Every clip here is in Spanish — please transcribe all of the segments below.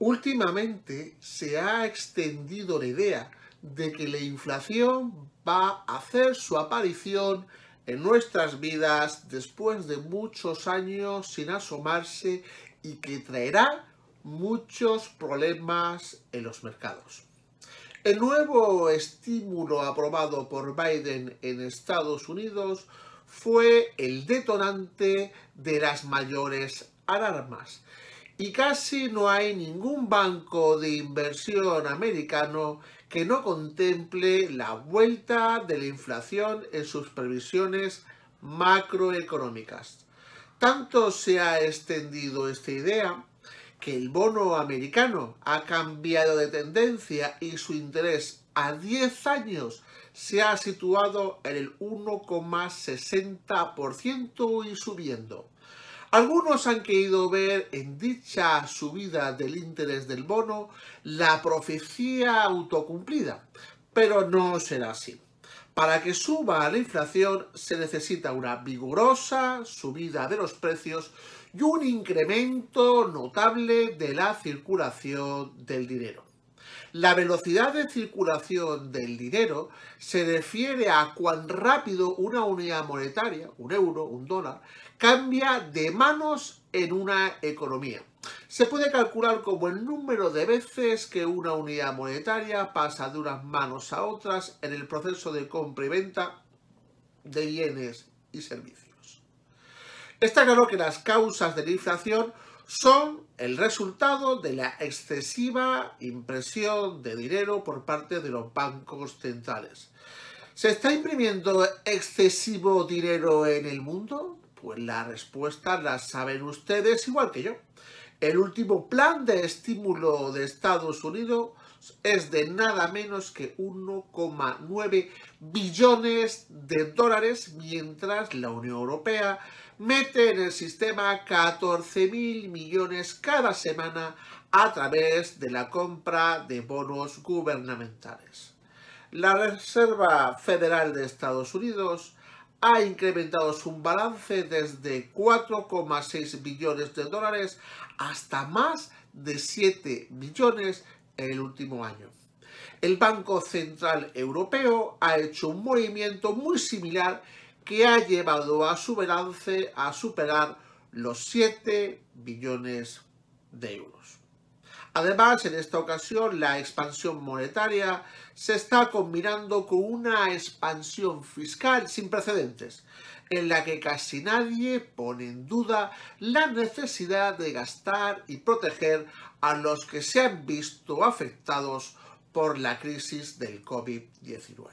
Últimamente se ha extendido la idea de que la inflación va a hacer su aparición en nuestras vidas después de muchos años sin asomarse y que traerá muchos problemas en los mercados. El nuevo estímulo aprobado por Biden en Estados Unidos fue el detonante de las mayores alarmas y casi no hay ningún banco de inversión americano que no contemple la vuelta de la inflación en sus previsiones macroeconómicas. Tanto se ha extendido esta idea que el bono americano ha cambiado de tendencia y su interés a 10 años se ha situado en el 1,60% y subiendo. Algunos han querido ver en dicha subida del interés del bono la profecía autocumplida, pero no será así. Para que suba la inflación se necesita una vigorosa subida de los precios y un incremento notable de la circulación del dinero. La velocidad de circulación del dinero se refiere a cuán rápido una unidad monetaria, un euro, un dólar, cambia de manos en una economía. Se puede calcular como el número de veces que una unidad monetaria pasa de unas manos a otras en el proceso de compra y venta de bienes y servicios. Está claro que las causas de la inflación son el resultado de la excesiva impresión de dinero por parte de los bancos centrales. ¿Se está imprimiendo excesivo dinero en el mundo? Pues la respuesta la saben ustedes igual que yo. El último plan de estímulo de Estados Unidos es de nada menos que 1,9 billones de dólares, mientras la Unión Europea mete en el sistema 14 mil millones cada semana a través de la compra de bonos gubernamentales. La Reserva Federal de Estados Unidos ha incrementado su balance desde 4,6 billones de dólares hasta más de 7 billones el último año. El Banco Central Europeo ha hecho un movimiento muy similar que ha llevado a su balance a superar los 7 billones de euros. Además, en esta ocasión, la expansión monetaria se está combinando con una expansión fiscal sin precedentes en la que casi nadie pone en duda la necesidad de gastar y proteger a los que se han visto afectados por la crisis del COVID-19.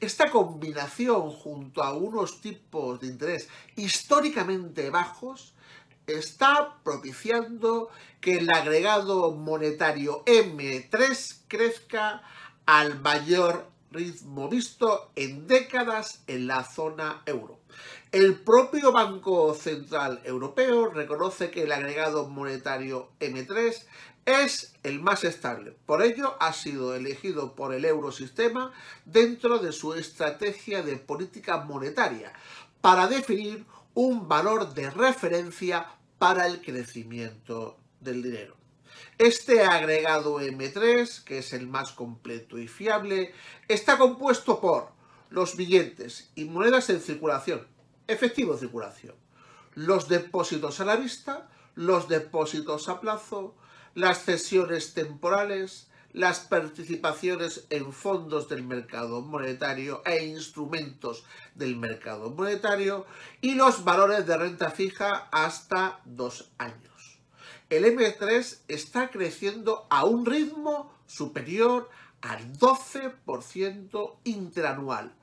Esta combinación junto a unos tipos de interés históricamente bajos está propiciando que el agregado monetario M3 crezca al mayor visto en décadas en la zona euro. El propio Banco Central Europeo reconoce que el agregado monetario M3 es el más estable. Por ello, ha sido elegido por el eurosistema dentro de su estrategia de política monetaria para definir un valor de referencia para el crecimiento del dinero. Este agregado M3, que es el más completo y fiable, está compuesto por los billetes y monedas en circulación, efectivo en circulación, los depósitos a la vista, los depósitos a plazo, las cesiones temporales, las participaciones en fondos del mercado monetario e instrumentos del mercado monetario y los valores de renta fija hasta dos años el M3 está creciendo a un ritmo superior al 12% interanual,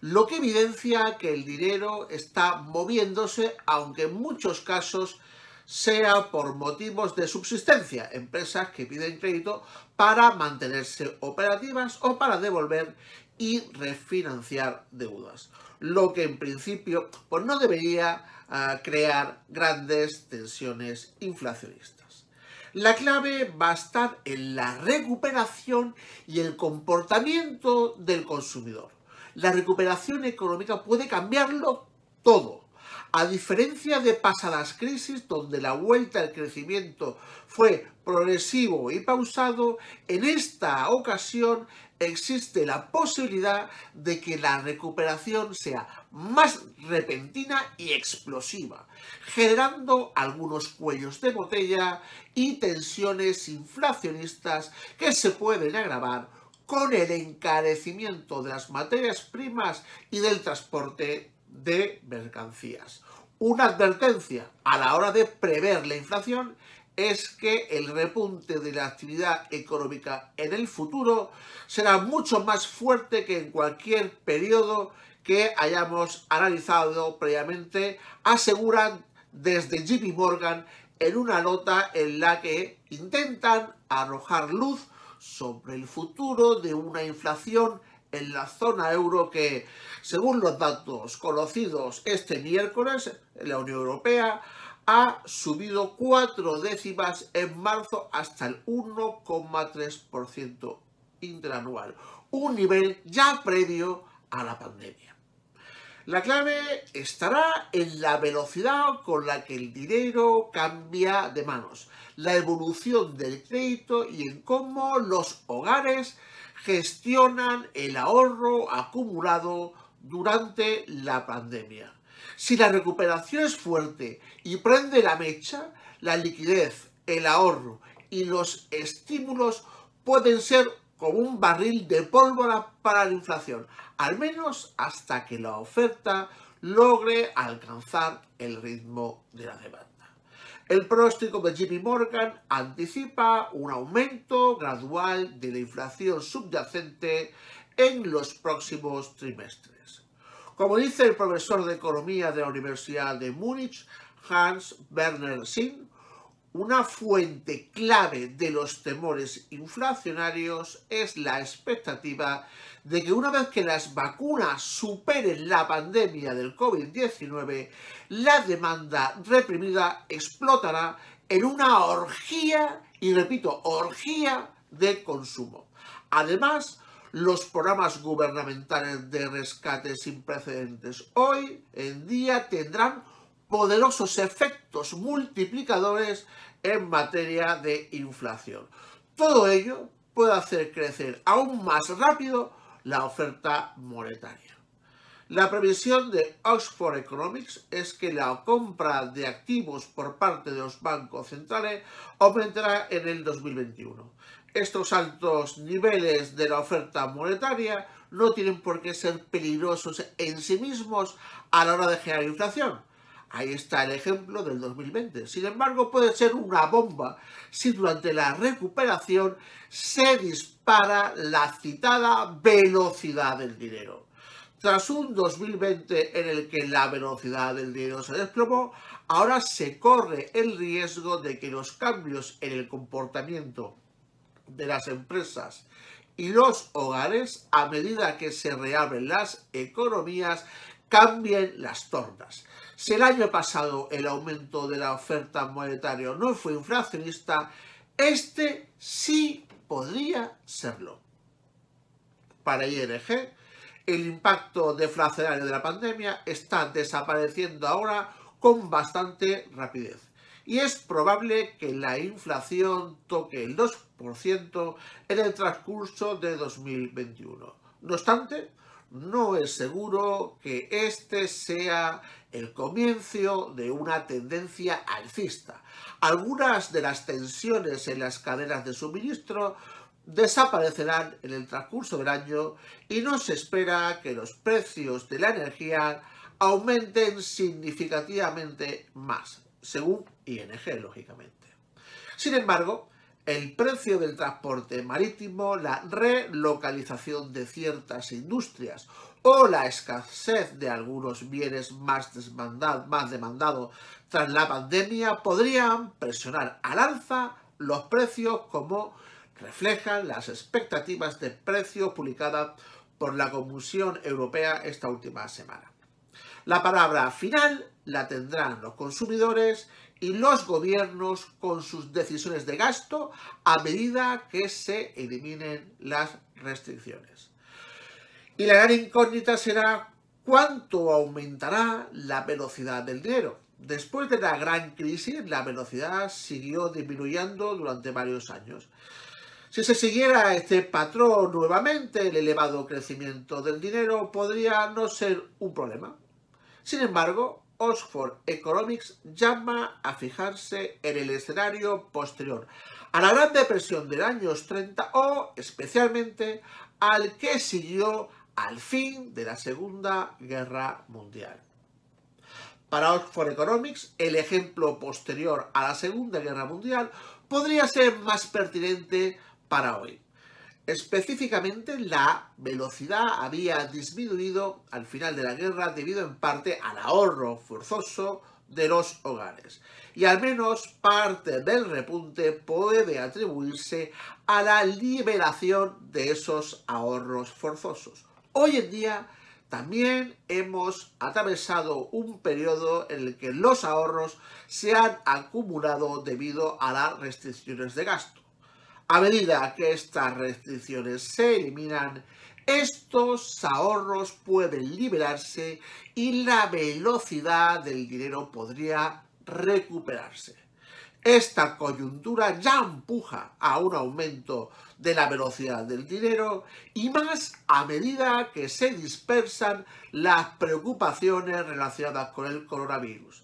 lo que evidencia que el dinero está moviéndose, aunque en muchos casos sea por motivos de subsistencia, empresas que piden crédito para mantenerse operativas o para devolver y refinanciar deudas, lo que en principio pues, no debería a crear grandes tensiones inflacionistas. La clave va a estar en la recuperación y el comportamiento del consumidor. La recuperación económica puede cambiarlo todo. A diferencia de pasadas crisis, donde la vuelta al crecimiento fue progresivo y pausado, en esta ocasión existe la posibilidad de que la recuperación sea más repentina y explosiva, generando algunos cuellos de botella y tensiones inflacionistas que se pueden agravar con el encarecimiento de las materias primas y del transporte de mercancías. Una advertencia a la hora de prever la inflación es que el repunte de la actividad económica en el futuro será mucho más fuerte que en cualquier periodo que hayamos analizado previamente, aseguran desde Jimmy Morgan en una nota en la que intentan arrojar luz sobre el futuro de una inflación en la zona euro que, según los datos conocidos este miércoles la Unión Europea, ha subido cuatro décimas en marzo hasta el 1,3% interanual, un nivel ya previo a la pandemia. La clave estará en la velocidad con la que el dinero cambia de manos, la evolución del crédito y en cómo los hogares gestionan el ahorro acumulado durante la pandemia. Si la recuperación es fuerte y prende la mecha, la liquidez, el ahorro y los estímulos pueden ser como un barril de pólvora para la inflación, al menos hasta que la oferta logre alcanzar el ritmo de la demanda. El pronóstico de Jimmy Morgan anticipa un aumento gradual de la inflación subyacente en los próximos trimestres. Como dice el profesor de Economía de la Universidad de Múnich, Hans Werner Sinn, una fuente clave de los temores inflacionarios es la expectativa de que una vez que las vacunas superen la pandemia del COVID-19, la demanda reprimida explotará en una orgía, y repito, orgía de consumo. Además, los programas gubernamentales de rescate sin precedentes hoy en día tendrán poderosos efectos multiplicadores en materia de inflación. Todo ello puede hacer crecer aún más rápido la oferta monetaria. La previsión de Oxford Economics es que la compra de activos por parte de los bancos centrales aumentará en el 2021. Estos altos niveles de la oferta monetaria no tienen por qué ser peligrosos en sí mismos a la hora de generar inflación, Ahí está el ejemplo del 2020. Sin embargo, puede ser una bomba si durante la recuperación se dispara la citada velocidad del dinero. Tras un 2020 en el que la velocidad del dinero se desplomó, ahora se corre el riesgo de que los cambios en el comportamiento de las empresas y los hogares a medida que se reabren las economías cambien las tornas. Si el año pasado el aumento de la oferta monetaria no fue inflacionista, este sí podría serlo. Para ING, el impacto deflacionario de la pandemia está desapareciendo ahora con bastante rapidez y es probable que la inflación toque el 2% en el transcurso de 2021. No obstante, no es seguro que este sea el comienzo de una tendencia alcista. Algunas de las tensiones en las cadenas de suministro desaparecerán en el transcurso del año y no se espera que los precios de la energía aumenten significativamente más, según ING, lógicamente. Sin embargo, el precio del transporte marítimo, la relocalización de ciertas industrias o la escasez de algunos bienes más, demandados tras la pandemia podrían presionar al alza los precios como reflejan las expectativas de precios publicadas por la Comisión Europea esta última semana. La palabra final la tendrán los consumidores y los gobiernos con sus decisiones de gasto a medida que se eliminen las restricciones. Y la gran incógnita será cuánto aumentará la velocidad del dinero. Después de la gran crisis, la velocidad siguió disminuyendo durante varios años. Si se siguiera este patrón nuevamente, el elevado crecimiento del dinero podría no ser un problema. Sin embargo, Oxford Economics llama a fijarse en el escenario posterior a la Gran Depresión del año 30 o especialmente al que siguió al fin de la Segunda Guerra Mundial. Para Oxford Economics, el ejemplo posterior a la Segunda Guerra Mundial podría ser más pertinente para hoy. Específicamente la velocidad había disminuido al final de la guerra debido en parte al ahorro forzoso de los hogares. Y al menos parte del repunte puede atribuirse a la liberación de esos ahorros forzosos. Hoy en día también hemos atravesado un periodo en el que los ahorros se han acumulado debido a las restricciones de gasto. A medida que estas restricciones se eliminan, estos ahorros pueden liberarse y la velocidad del dinero podría recuperarse. Esta coyuntura ya empuja a un aumento de la velocidad del dinero y más a medida que se dispersan las preocupaciones relacionadas con el coronavirus.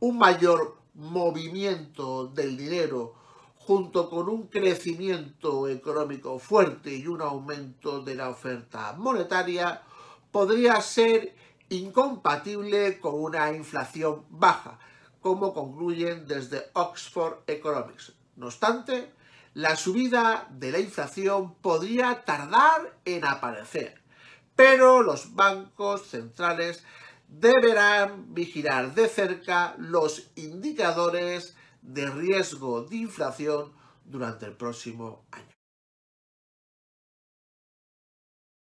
Un mayor movimiento del dinero junto con un crecimiento económico fuerte y un aumento de la oferta monetaria, podría ser incompatible con una inflación baja, como concluyen desde Oxford Economics. No obstante, la subida de la inflación podría tardar en aparecer, pero los bancos centrales deberán vigilar de cerca los indicadores de riesgo de inflación durante el próximo año.